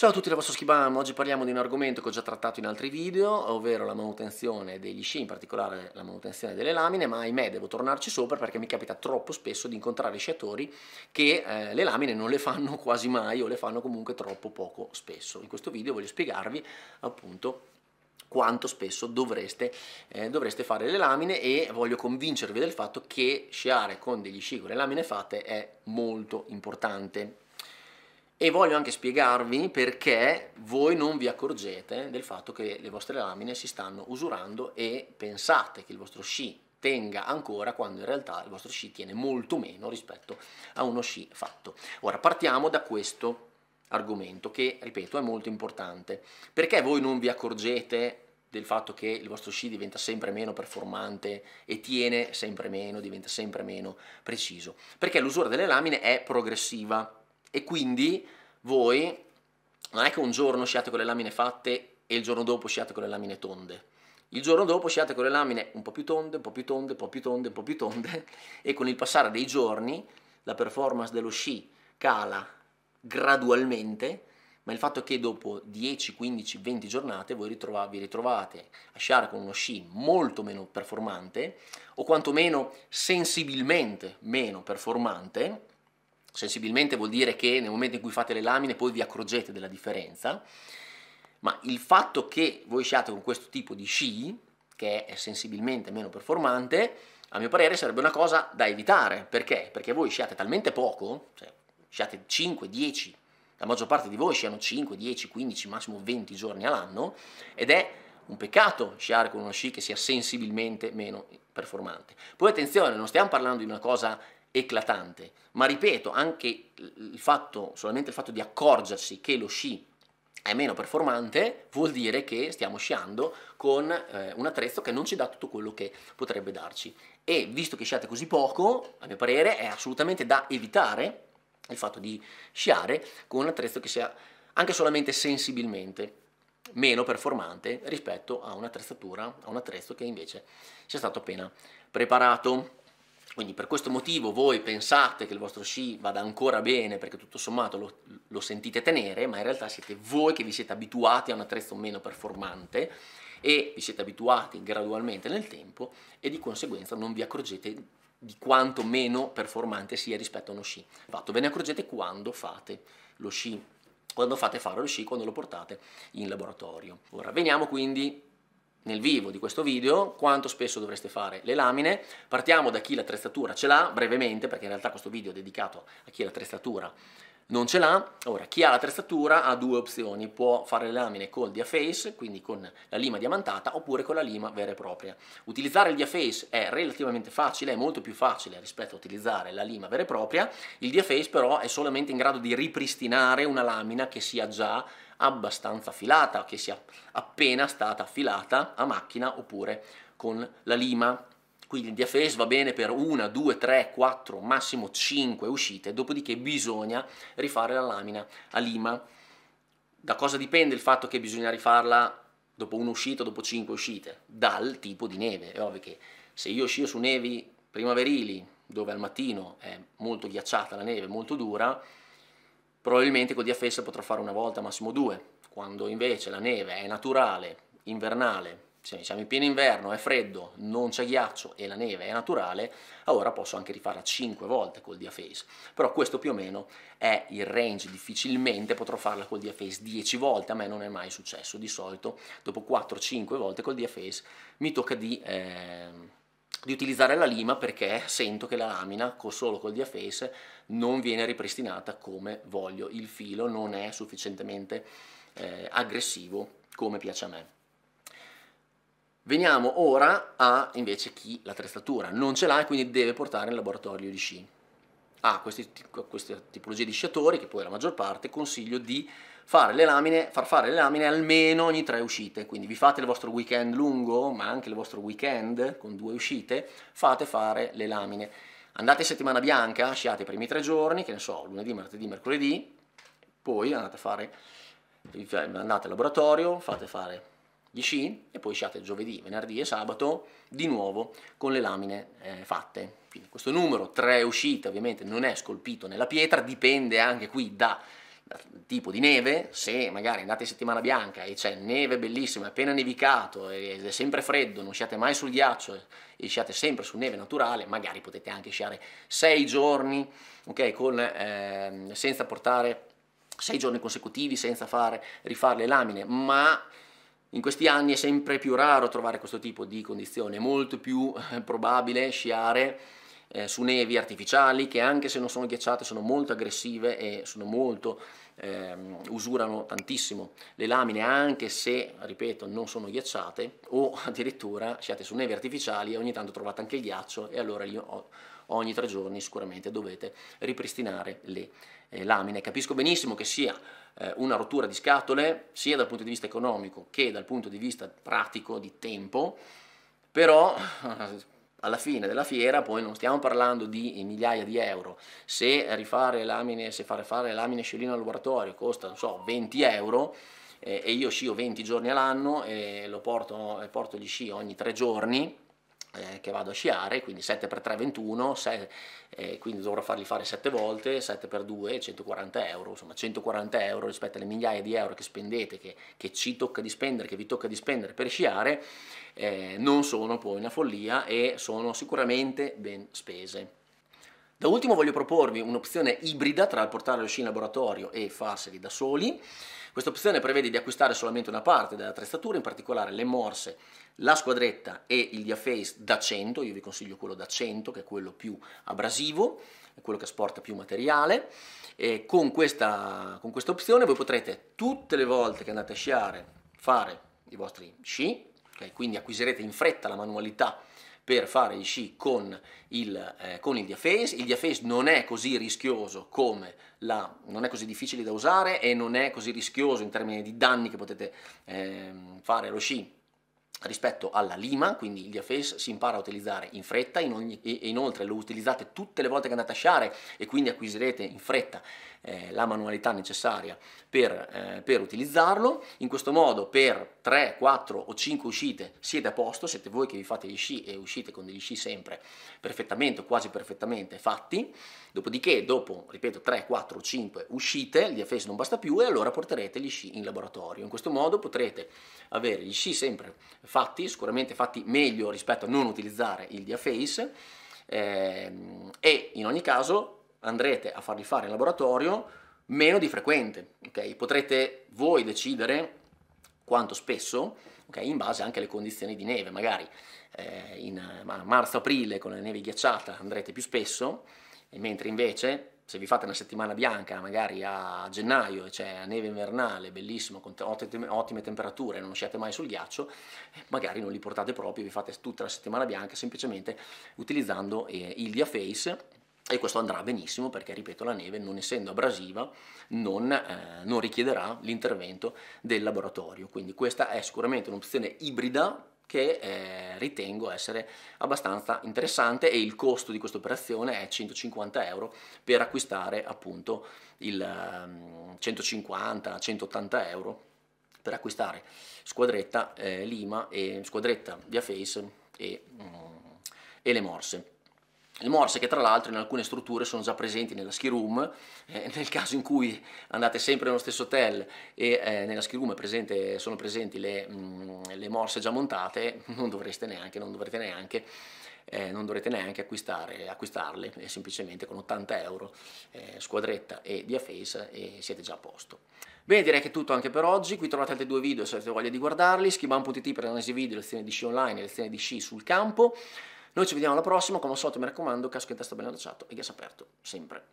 Ciao a tutti da vostro Schibam, oggi parliamo di un argomento che ho già trattato in altri video, ovvero la manutenzione degli sci, in particolare la manutenzione delle lamine, ma ahimè devo tornarci sopra perché mi capita troppo spesso di incontrare sciatori che eh, le lamine non le fanno quasi mai o le fanno comunque troppo poco spesso. In questo video voglio spiegarvi appunto quanto spesso dovreste, eh, dovreste, fare le lamine e voglio convincervi del fatto che sciare con degli sci con le lamine fatte è molto importante e voglio anche spiegarvi perché voi non vi accorgete del fatto che le vostre lamine si stanno usurando e pensate che il vostro sci tenga ancora quando in realtà il vostro sci tiene molto meno rispetto a uno sci fatto. Ora partiamo da questo argomento che, ripeto, è molto importante. Perché voi non vi accorgete del fatto che il vostro sci diventa sempre meno performante e tiene sempre meno, diventa sempre meno preciso? Perché l'usura delle lamine è progressiva e quindi voi non è che un giorno siate con le lamine fatte e il giorno dopo siate con le lamine tonde. Il giorno dopo siate con le lamine un po' più tonde, un po' più tonde, un po' più tonde, un po' più tonde e con il passare dei giorni la performance dello sci cala gradualmente, ma il fatto è che dopo 10, 15, 20 giornate voi ritrova- vi ritrovate a sciare con uno sci molto meno performante o quantomeno sensibilmente meno performante Sensibilmente vuol dire che nel momento in cui fate le lamine poi vi accorgete della differenza, ma il fatto che voi sciate con questo tipo di sci, che è sensibilmente meno performante, a mio parere sarebbe una cosa da evitare. Perché? Perché voi sciate talmente poco, cioè sciate 5, 10, la maggior parte di voi sciano 5, 10, 15, massimo 20 giorni all'anno, ed è un peccato sciare con uno sci che sia sensibilmente meno performante. Poi attenzione, non stiamo parlando di una cosa eclatante, ma ripeto, anche il fatto, solamente il fatto di accorgersi che lo sci è meno performante vuol dire che stiamo sciando con eh, un attrezzo che non ci dà tutto quello che potrebbe darci e visto che sciate così poco a mio parere è assolutamente da evitare il fatto di sciare con un attrezzo che sia anche solamente sensibilmente meno performante rispetto a un'attrezzatura a un attrezzo che invece sia stato appena preparato quindi per questo motivo voi pensate che il vostro sci vada ancora bene perché tutto sommato lo, lo sentite tenere, ma in realtà siete voi che vi siete abituati a un attrezzo meno performante e vi siete abituati gradualmente nel tempo e di conseguenza non vi accorgete di quanto meno performante sia rispetto a uno sci. Fatto, ve ne accorgete quando fate lo sci, quando fate fare lo sci, quando lo portate in laboratorio. Ora veniamo quindi nel vivo di questo video quanto spesso dovreste fare le lamine. Partiamo da chi l'attrezzatura ce l'ha, brevemente, perché in realtà questo video è dedicato a chi l'attrezzatura non ce l'ha. Ora, chi ha l'attrezzatura ha due opzioni, può fare le lamine col diaface, quindi con la lima diamantata, oppure con la lima vera e propria. Utilizzare il diaface è relativamente facile, è molto più facile rispetto a utilizzare la lima vera e propria, il diaface però è solamente in grado di ripristinare una lamina che sia già abbastanza filata, che sia appena stata filata a macchina oppure con la lima quindi il DFS va bene per una, due, tre, quattro, massimo cinque uscite, dopodiché bisogna rifare la lamina a lima. Da cosa dipende il fatto che bisogna rifarla dopo un'uscita dopo cinque uscite? Dal tipo di neve. È ovvio che se io scio su nevi primaverili, dove al mattino è molto ghiacciata la neve, molto dura, probabilmente con DFS potrò fare una volta, massimo due. Quando invece la neve è naturale, invernale, se cioè, siamo in pieno inverno, è freddo, non c'è ghiaccio e la neve è naturale, allora posso anche rifarla 5 volte col diaface. Però questo più o meno è il range, difficilmente potrò farla col diaface 10 volte, a me non è mai successo, di solito dopo 4-5 volte col diaface mi tocca di... Eh, di utilizzare la lima perché sento che la lamina solo col diaface non viene ripristinata come voglio, il filo non è sufficientemente eh, aggressivo come piace a me. Veniamo ora a invece chi l'attrezzatura non ce l'ha e quindi deve portare in laboratorio di sci. A ah, questa tipologia di sciatori, che poi la maggior parte, consiglio di fare lamine, far fare le lamine almeno ogni tre uscite. Quindi vi fate il vostro weekend lungo, ma anche il vostro weekend con due uscite, fate fare le lamine. Andate in settimana bianca, sciate i primi tre giorni, che ne so, lunedì, martedì, mercoledì, poi andate a fare andate al laboratorio, fate fare gli sci e poi sciate giovedì, venerdì e sabato di nuovo con le lamine eh, fatte. Quindi questo numero 3 uscite ovviamente non è scolpito nella pietra, dipende anche qui da tipo di neve, se magari andate in settimana bianca e c'è neve bellissima, appena nevicato ed è sempre freddo, non sciate mai sul ghiaccio e sciate sempre su neve naturale, magari potete anche sciare 6 giorni, ok, con, eh, senza portare 6 giorni consecutivi, senza fare, rifare le lamine, ma in questi anni è sempre più raro trovare questo tipo di condizione, è molto più eh, probabile sciare eh, su nevi artificiali che anche se non sono ghiacciate sono molto aggressive e sono molto, eh, usurano tantissimo le lamine anche se, ripeto, non sono ghiacciate o addirittura sciate su nevi artificiali e ogni tanto trovate anche il ghiaccio e allora io ho ogni tre giorni sicuramente dovete ripristinare le eh, lamine. Capisco benissimo che sia eh, una rottura di scatole sia dal punto di vista economico che dal punto di vista pratico di tempo, però alla fine della fiera poi non stiamo parlando di migliaia di euro se rifare lamine se fare fare lamine sciolino al laboratorio costa non so 20 euro eh, e io scio 20 giorni all'anno e eh, lo porto, eh, porto gli sci ogni tre giorni eh, che vado a sciare, quindi 7x3 21, 6, eh, quindi dovrò farli fare 7 volte, 7x2 140 euro, insomma 140 euro rispetto alle migliaia di euro che spendete, che, che ci tocca di spendere, che vi tocca di spendere per sciare, eh, non sono poi una follia e sono sicuramente ben spese. Da ultimo voglio proporvi un'opzione ibrida tra il portare sci in laboratorio e farseli da soli. Questa opzione prevede di acquistare solamente una parte delle attrezzature, in particolare le morse, la squadretta e il diaface da 100, io vi consiglio quello da 100 che è quello più abrasivo, è quello che asporta più materiale. E con, questa, con questa opzione voi potrete tutte le volte che andate a sciare fare i vostri sci, okay? quindi acquisirete in fretta la manualità per fare gli sci con il, eh, con il diaface. Il diaface non è così rischioso come la, non è così difficile da usare e non è così rischioso in termini di danni che potete eh, fare allo sci rispetto alla lima, quindi il diaface si impara a utilizzare in fretta in ogni, e inoltre lo utilizzate tutte le volte che andate a sciare e quindi acquisirete in fretta eh, la manualità necessaria per, eh, per utilizzarlo. In questo modo per 3, 4 o 5 uscite siete a posto, siete voi che vi fate gli sci e uscite con degli sci sempre perfettamente o quasi perfettamente fatti. Dopodiché, dopo, ripeto, 3, 4 o 5 uscite, il DFS non basta più e allora porterete gli sci in laboratorio. In questo modo potrete avere gli sci sempre fatti, sicuramente fatti meglio rispetto a non utilizzare il DFS. Ehm, e in ogni caso andrete a farli fare in laboratorio, meno di frequente. Okay? Potrete voi decidere quanto spesso, okay? in base anche alle condizioni di neve. Magari eh, in marzo-aprile con la neve ghiacciata andrete più spesso, mentre invece se vi fate una settimana bianca magari a gennaio e c'è cioè neve invernale, bellissimo, con ottime temperature, non siete mai sul ghiaccio, eh, magari non li portate proprio, vi fate tutta la settimana bianca semplicemente utilizzando eh, il diaface e questo andrà benissimo perché, ripeto, la neve non essendo abrasiva non, eh, non richiederà l'intervento del laboratorio, quindi questa è sicuramente un'opzione ibrida che eh, ritengo essere abbastanza interessante e il costo di questa operazione è 150 euro per acquistare appunto il um, mm, 150-180 euro per acquistare squadretta eh, Lima e squadretta Via Face e, mm, e le morse morse che tra l'altro in alcune strutture sono già presenti nella ski room, eh, nel caso in cui andate sempre nello stesso hotel e eh, nella ski room presente, sono presenti le, mh, mm, le, morse già montate, non dovreste neanche, non dovrete neanche, eh, non dovrete neanche acquistarle, semplicemente con 80 euro eh, squadretta e via face e siete già a posto. Bene, direi che è tutto anche per oggi, qui trovate altri due video se avete voglia di guardarli, schiban.it per analisi video, lezioni di sci online e lezioni di sci sul campo. Noi ci vediamo alla prossima, come al solito mi raccomando, casco in testa ben allacciato e gas aperto, sempre.